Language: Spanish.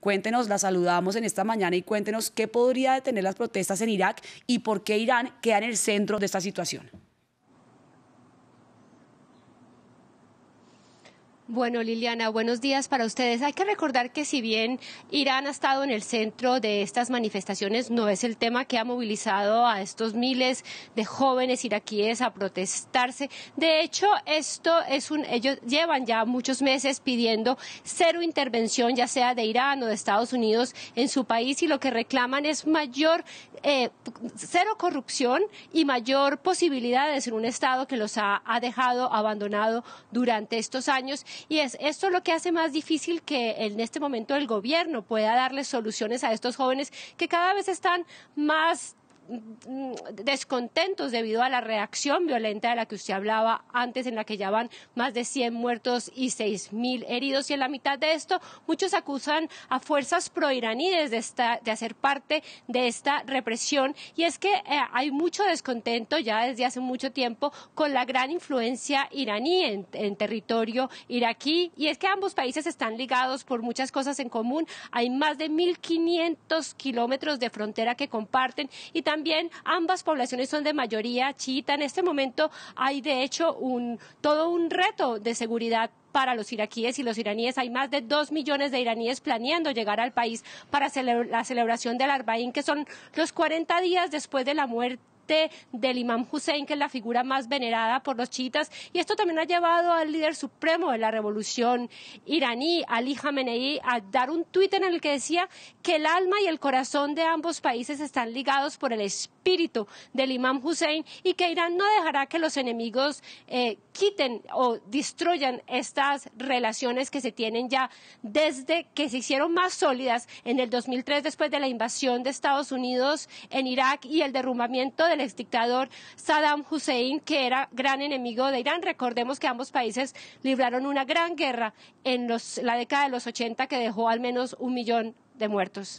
Cuéntenos, la saludamos en esta mañana y cuéntenos qué podría detener las protestas en Irak y por qué Irán queda en el centro de esta situación. Bueno, Liliana, buenos días para ustedes. Hay que recordar que si bien Irán ha estado en el centro de estas manifestaciones, no es el tema que ha movilizado a estos miles de jóvenes iraquíes a protestarse. De hecho, esto es un ellos llevan ya muchos meses pidiendo cero intervención, ya sea de Irán o de Estados Unidos en su país y lo que reclaman es mayor eh, cero corrupción y mayor posibilidades en un estado que los ha, ha dejado abandonado durante estos años y es esto lo que hace más difícil que en este momento el gobierno pueda darle soluciones a estos jóvenes que cada vez están más descontentos debido a la reacción violenta de la que usted hablaba antes, en la que ya van más de 100 muertos y 6.000 heridos. Y en la mitad de esto, muchos acusan a fuerzas proiraníes de, esta, de hacer parte de esta represión. Y es que eh, hay mucho descontento ya desde hace mucho tiempo con la gran influencia iraní en, en territorio iraquí. Y es que ambos países están ligados por muchas cosas en común. Hay más de 1.500 kilómetros de frontera que comparten y también también ambas poblaciones son de mayoría chiita. En este momento hay, de hecho, un, todo un reto de seguridad para los iraquíes y los iraníes. Hay más de dos millones de iraníes planeando llegar al país para la celebración del Arbaín, que son los 40 días después de la muerte del imam Hussein, que es la figura más venerada por los chiitas. Y esto también ha llevado al líder supremo de la revolución iraní, Ali Khamenei, a dar un tuit en el que decía que el alma y el corazón de ambos países están ligados por el espíritu del imam Hussein y que Irán no dejará que los enemigos eh, quiten o destruyan estas relaciones que se tienen ya desde que se hicieron más sólidas en el 2003 después de la invasión de Estados Unidos en Irak y el derrumbamiento del el exdictador Saddam Hussein, que era gran enemigo de Irán. Recordemos que ambos países libraron una gran guerra en la década de los 80 que dejó al menos un millón de muertos.